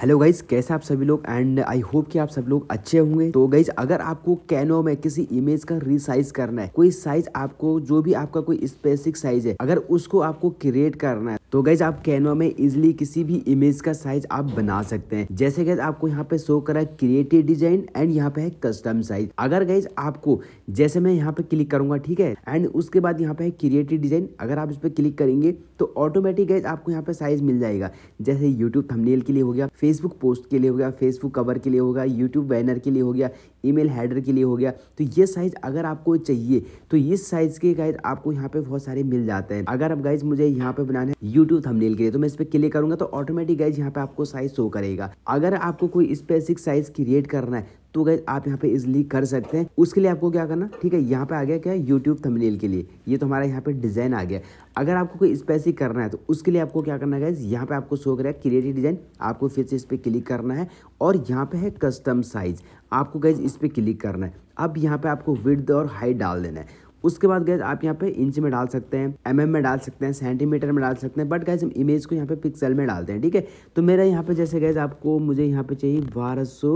hello guys कैसे आप सभी लोग एंड आई होप कि आप सब लोग अच्छे होंगे तो गाइज अगर आपको कैनो में किसी इमेज का रिसाइज करना है कोई साइज आपको जो भी आपका कोई स्पेसिफिक साइज है अगर उसको आपको क्रिएट करना है तो गैज आप कैनवा में इजिली किसी भी इमेज का साइज आप बना सकते हैं जैसे गैज आपको यहाँ पे शो करा क्रिएटिव डिजाइन एंड यहाँ पे है कस्टम साइज अगर गैज आपको जैसे मैं यहाँ पे क्लिक करूंगा ठीक है एंड उसके बाद यहाँ पे है क्रिएटिव डिजाइन अगर आप इस पर क्लिक करेंगे तो ऑटोमेटिक गैज आपको यहाँ पे साइज मिल जाएगा जैसे यूट्यूब थमनेल के लिए हो गया फेसबुक पोस्ट के लिए हो गया फेसबुक कवर के लिए होगा यूट्यूब बैनर के लिए हो गया ईमेल हैडर के लिए हो गया तो ये साइज अगर आपको चाहिए तो इस साइज के गाइज आपको यहाँ पे बहुत सारे मिल जाते हैं अगर आप गाइज मुझे यहाँ पे बनाना है यूट्यूब थंबनेल के लिए तो मैं इस पर क्लिक करूंगा तो ऑटोमेटिक गाइज यहाँ पे आपको साइज शो करेगा अगर आपको कोई स्पेसिक साइज क्रिएट करना है तो गैस आप यहाँ पे इजिली कर सकते हैं उसके लिए आपको क्या करना ठीक है यहाँ पे आ गया क्या यूट्यूब थंबनेल के लिए ये तो हमारा यहाँ पे डिज़ाइन आ गया अगर आपको कोई स्पेसिक करना है तो उसके लिए आपको क्या करना गाइज गैस यहाँ पे आपको शो करेगा क्रिएटिव डिज़ाइन आपको फिर से इस पर क्लिक करना है और यहाँ पे है कस्टम साइज आपको गाइज इस पर क्लिक करना है अब यहाँ पे आपको विड्थ और हाइट डाल देना है उसके बाद गैस आप यहाँ पे इंच में डाल सकते हैं एम mm में डाल सकते हैं सेंटीमीटर में डाल सकते हैं बट गैस हम इमेज को यहाँ पे पिक्सल में डालते हैं ठीक है तो मेरा यहाँ पे जैसे गैस आपको मुझे यहाँ पे चाहिए बारह सौ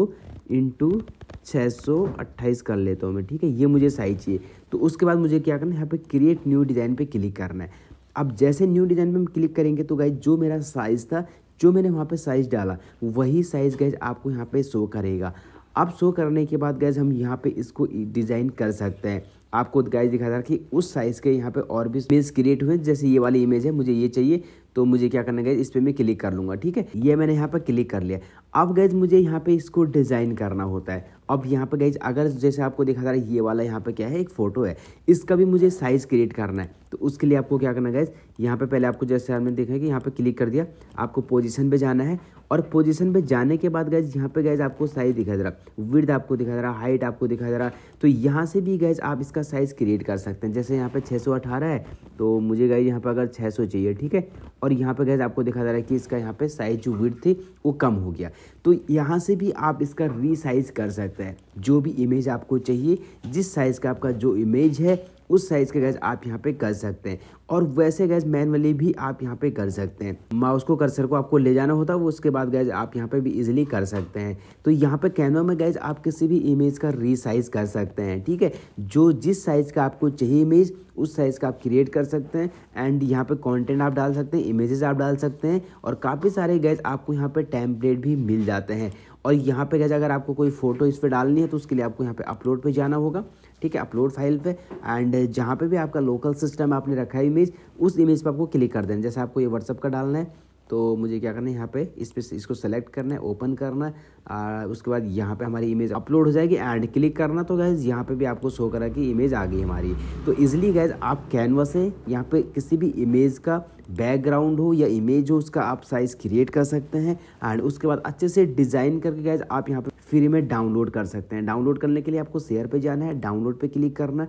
इंटू छः सौ अट्ठाईस कर लेता हूँ मैं ठीक है ये मुझे साइज चाहिए तो उसके बाद मुझे क्या करना है यहाँ पर क्रिएट न्यू डिज़ाइन पर क्लिक करना है अब जैसे न्यू डिज़ाइन पर हम क्लिक करेंगे तो गैस जो मेरा साइज़ था जो मैंने वहाँ पर साइज़ डाला वही साइज़ गैस आपको यहाँ पर शो करेगा अब शो करने के बाद गैस हम यहाँ पे इसको डिज़ाइन कर सकते हैं आपको गाइस दिखा था कि उस साइज़ के यहाँ पे और भी इमेज क्रिएट हुए जैसे ये वाली इमेज है मुझे ये चाहिए तो मुझे क्या करना गया इस पर मैं क्लिक कर लूंगा ठीक है ये मैंने यहाँ पर क्लिक कर लिया अब गैज मुझे यहाँ पे इसको डिज़ाइन करना होता है अब यहाँ पे गैज अगर जैसे आपको दिखा जा रहा है ये वाला यहाँ पे क्या है एक फ़ोटो है इसका भी मुझे साइज़ क्रिएट करना है तो उसके लिए आपको क्या करना गैज यहाँ पे पहले आपको जैसे हमने देखा कि यहाँ पे क्लिक कर दिया आपको पोजिशन पे जाना है और पोजिशन पे जाने के बाद गैज यहाँ पे गैज आपको साइज़ दिखा जा रहा विर्द आपको दिखा जा रहा हाइट आपको दिखा जा रहा तो यहाँ से भी गैज आप इसका साइज़ क्रिएट कर सकते हैं जैसे यहाँ पे 618 है तो मुझे गाइज यहाँ पर अगर 600 चाहिए ठीक है और यहाँ पे गैस आपको दिखा जा रहा है कि इसका यहाँ पे साइज़ जो विड थी वो कम हो गया तो यहाँ से भी आप इसका रीसाइज़ कर सकते हैं जो भी इमेज आपको चाहिए जिस साइज़ का आपका जो इमेज है उस साइज़ का गैस आप यहाँ पे कर सकते हैं और वैसे गैस मैनुअली भी आप यहाँ पे कर सकते हैं माउस को कर्सर को आपको ले जाना होता है उसके बाद गैस आप यहाँ पे भी इजीली कर सकते हैं तो यहाँ पे कैनवा में गैस आप किसी भी इमेज का रीसाइज कर सकते हैं ठीक है जो जिस साइज़ का आपको चाहिए इमेज उस साइज़ का आप क्रिएट कर सकते हैं एंड यहाँ पे कंटेंट आप डाल सकते हैं इमेजेस आप डाल सकते हैं और काफ़ी सारे गैस आपको यहाँ पे टेम्पलेट भी मिल जाते हैं और यहाँ पे कैसे अगर आपको कोई फ़ोटो इस पर डालनी है तो उसके लिए आपको यहाँ पे अपलोड पे जाना होगा ठीक है अपलोड फाइल पे एंड जहाँ पे भी आपका लोकल सिस्टम आपने रखा है इमेज उस इमेज पे आपको क्लिक कर देना जैसे आपको ये व्हाट्सअप का डालना है तो मुझे क्या करना है यहाँ पे इस पर इसको सेलेक्ट करना है ओपन करना है और उसके बाद यहाँ पे हमारी इमेज अपलोड हो जाएगी एंड क्लिक करना तो गैज़ यहाँ पे भी आपको शो करा कि इमेज आ गई हमारी तो इजीली गैज़ आप कैनवा से यहाँ पे किसी भी इमेज का बैकग्राउंड हो या इमेज हो उसका आप साइज़ क्रिएट कर सकते हैं एंड उसके बाद अच्छे से डिज़ाइन करके गैज़ आप यहाँ पर फ्री में डाउनलोड कर सकते हैं डाउनलोड करने के लिए आपको शेयर पे जाना है डाउनलोड पे क्लिक करना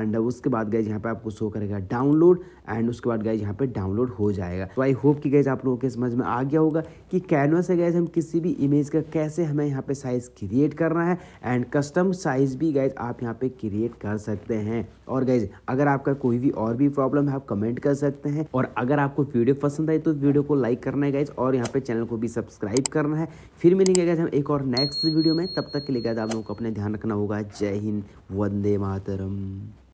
एंड उसके बाद गए यहाँ पे आपको शो करेगा डाउनलोड एंड उसके बाद गए यहाँ पे डाउनलोड हो जाएगा तो आई होप कि गाइज आप लोगों के समझ में आ गया होगा कि कैनवा से गाइज हम किसी भी इमेज का कैसे हमें यहाँ पे साइज क्रिएट करना है एंड कस्टम साइज भी गाइज आप यहाँ पे क्रिएट कर सकते हैं और गाइज अगर आपका कोई भी और भी प्रॉब्लम है आप कमेंट कर सकते हैं और अगर आपको वीडियो पसंद आई तो वीडियो को लाइक करना है गाइज और यहाँ पे चैनल को भी सब्सक्राइब करना है फिर मिलेंगे गाइज हम एक और नेक्स्ट वीडियो में तब तक के लिए आप लोगों को अपने ध्यान रखना होगा जय हिंद वंदे मातरम